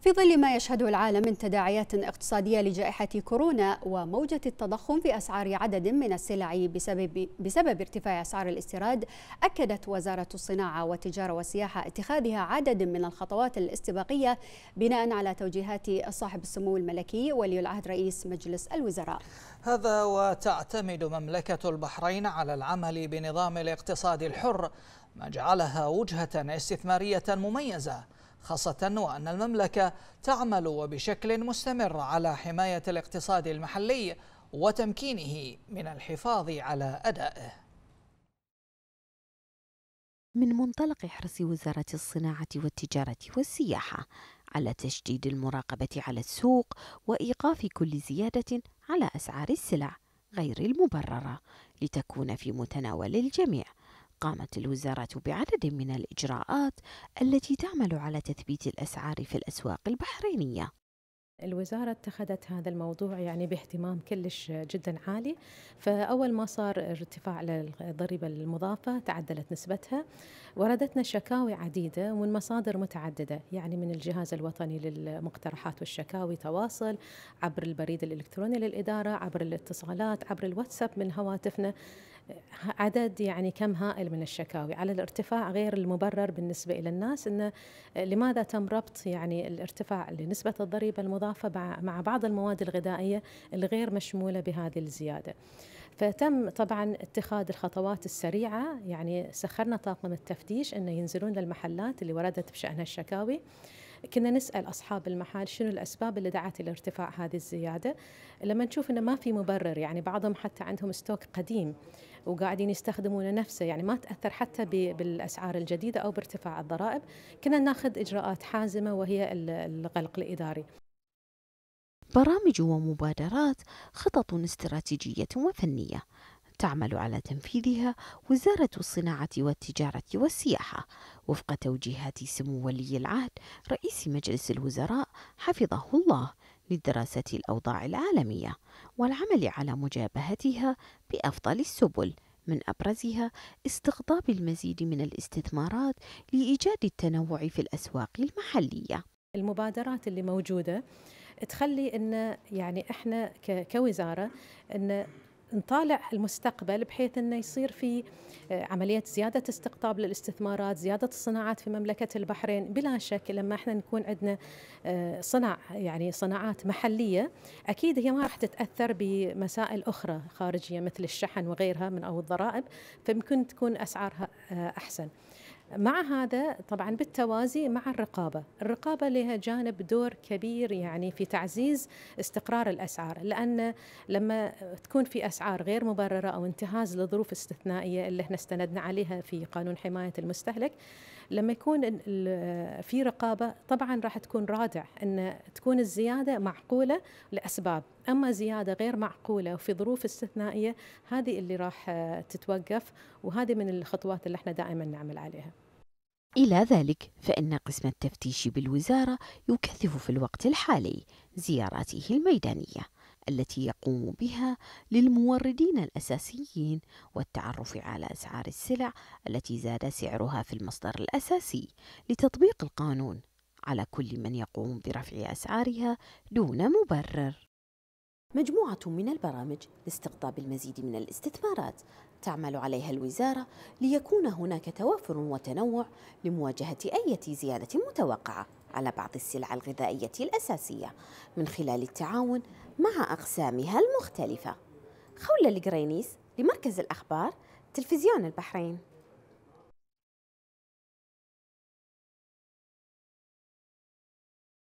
في ظل ما يشهده العالم من تداعيات اقتصادية لجائحة كورونا وموجة التضخم في أسعار عدد من السلع بسبب, بسبب ارتفاع أسعار الاستيراد أكدت وزارة الصناعة والتجارة والسياحة اتخاذها عدد من الخطوات الاستباقية بناء على توجيهات صاحب السمو الملكي ولي العهد رئيس مجلس الوزراء هذا وتعتمد مملكة البحرين على العمل بنظام الاقتصاد الحر ما جعلها وجهة استثمارية مميزة خاصة وأن المملكة تعمل وبشكل مستمر على حماية الاقتصاد المحلي وتمكينه من الحفاظ على أدائه من منطلق حرص وزارة الصناعة والتجارة والسياحة على تشديد المراقبة على السوق وإيقاف كل زيادة على أسعار السلع غير المبررة لتكون في متناول الجميع قامت الوزارة بعدد من الإجراءات التي تعمل على تثبيت الأسعار في الأسواق البحرينية الوزارة اتخذت هذا الموضوع يعني باهتمام كلش جدا عالي فأول ما صار ارتفاع للضريبة المضافة تعدلت نسبتها وردتنا شكاوي عديدة من مصادر متعددة يعني من الجهاز الوطني للمقترحات والشكاوي تواصل عبر البريد الإلكتروني للإدارة عبر الاتصالات عبر الواتساب من هواتفنا عدد يعني كم هائل من الشكاوي على الارتفاع غير المبرر بالنسبة إلى الناس أن آه، لماذا تم ربط يعني الارتفاع لنسبة الضريبة المضافة مع بعض المواد الغذائية الغير مشمولة بهذه الزيادة فتم طبعا اتخاذ الخطوات السريعة يعني سخرنا طاقم التفتيش أنه ينزلون للمحلات اللي وردت بشأنها الشكاوي كنا نسال اصحاب المحال شنو الاسباب اللي دعت إلى ارتفاع هذه الزياده لما نشوف انه ما في مبرر يعني بعضهم حتى عندهم ستوك قديم وقاعدين يستخدمونه نفسه يعني ما تاثر حتى بالاسعار الجديده او بارتفاع الضرائب كنا ناخذ اجراءات حازمه وهي الغلق الاداري برامج ومبادرات خطط استراتيجيه وفنيه تعمل على تنفيذها وزارة الصناعة والتجارة والسياحة وفق توجيهات سمو ولي العهد رئيس مجلس الوزراء حفظه الله لدراسة الأوضاع العالمية والعمل على مجابهتها بأفضل السبل من أبرزها استقطاب المزيد من الاستثمارات لإيجاد التنوع في الأسواق المحلية المبادرات اللي موجوده تخلي ان يعني احنا كوزاره ان نطالع المستقبل بحيث انه يصير في آه، عمليه زياده استقطاب للاستثمارات، زياده الصناعات في مملكه البحرين، بلا شك لما احنا نكون عندنا آه، صنع يعني صناعات محليه اكيد هي ما راح تتاثر بمسائل اخرى خارجيه مثل الشحن وغيرها من او الضرائب فيمكن تكون اسعارها آه، احسن. مع هذا طبعا بالتوازي مع الرقابة الرقابة لها جانب دور كبير يعني في تعزيز استقرار الأسعار لأن لما تكون في أسعار غير مبررة أو انتهاز لظروف استثنائية اللي احنا استندنا عليها في قانون حماية المستهلك لما يكون في رقابة طبعا راح تكون رادع أن تكون الزيادة معقولة لأسباب أما زيادة غير معقولة وفي ظروف استثنائية هذه اللي راح آه، تتوقف وهذه من الخطوات اللي احنا دائما نعمل عليها إلى ذلك فإن قسم التفتيش بالوزارة يكثف في الوقت الحالي زياراته الميدانية التي يقوم بها للموردين الأساسيين والتعرف على أسعار السلع التي زاد سعرها في المصدر الأساسي لتطبيق القانون على كل من يقوم برفع أسعارها دون مبرر مجموعة من البرامج لاستقطاب المزيد من الاستثمارات تعمل عليها الوزارة ليكون هناك توافر وتنوع لمواجهة أي زيادة متوقعة على بعض السلع الغذائية الأساسية من خلال التعاون مع أقسامها المختلفة خولة القرينيس لمركز الأخبار تلفزيون البحرين